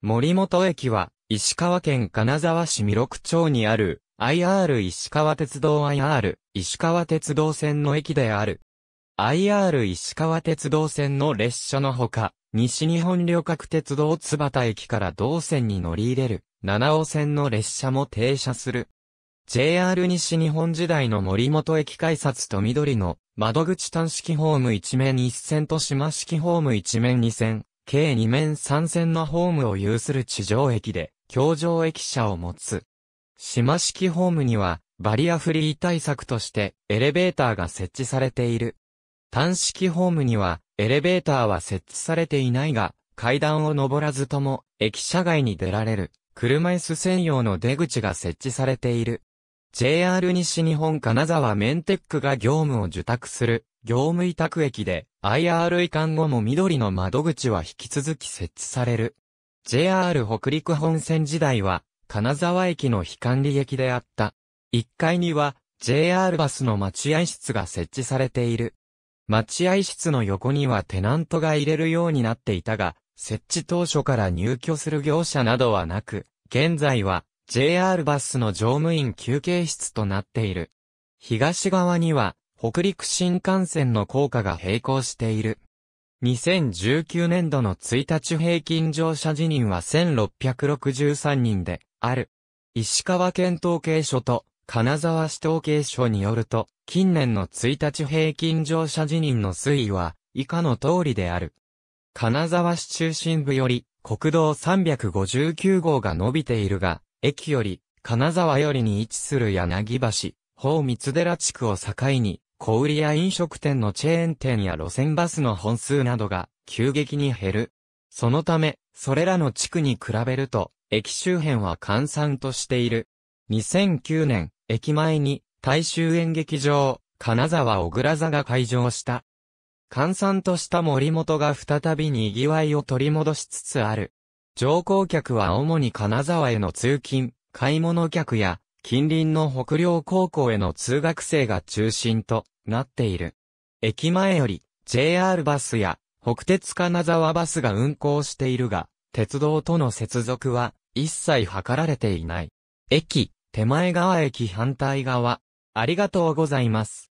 森本駅は、石川県金沢市弥勒町にある、IR 石川鉄道 IR 石川鉄道線の駅である。IR 石川鉄道線の列車のほか、西日本旅客鉄道津幡駅から同線に乗り入れる、七尾線の列車も停車する。JR 西日本時代の森本駅改札と緑の窓口端式ホーム一面一線と島式ホーム一面二線、計2面3線のホームを有する地上駅で、橋上駅舎を持つ。島式ホームには、バリアフリー対策として、エレベーターが設置されている。単式ホームには、エレベーターは設置されていないが、階段を登らずとも、駅舎外に出られる、車椅子専用の出口が設置されている。JR 西日本金沢メンテックが業務を受託する業務委託駅で IR 移管後も緑の窓口は引き続き設置される。JR 北陸本線時代は金沢駅の非管理駅であった。1階には JR バスの待合室が設置されている。待合室の横にはテナントが入れるようになっていたが、設置当初から入居する業者などはなく、現在は JR バスの乗務員休憩室となっている。東側には北陸新幹線の効果が並行している。2019年度の1日平均乗車辞任は1663人である。石川県統計所と金沢市統計所によると、近年の1日平均乗車辞任の推移は以下の通りである。金沢市中心部より国道359号が伸びているが、駅より金沢よりに位置する柳橋、宝光寺地区を境に、小売や飲食店のチェーン店や路線バスの本数などが急激に減る。そのため、それらの地区に比べると、駅周辺は閑散としている。2009年、駅前に大衆演劇場、金沢小倉座が開場した。閑散とした森本が再び賑わいを取り戻しつつある。乗降客は主に金沢への通勤、買い物客や近隣の北陵高校への通学生が中心となっている。駅前より JR バスや北鉄金沢バスが運行しているが、鉄道との接続は一切図られていない。駅、手前側駅反対側、ありがとうございます。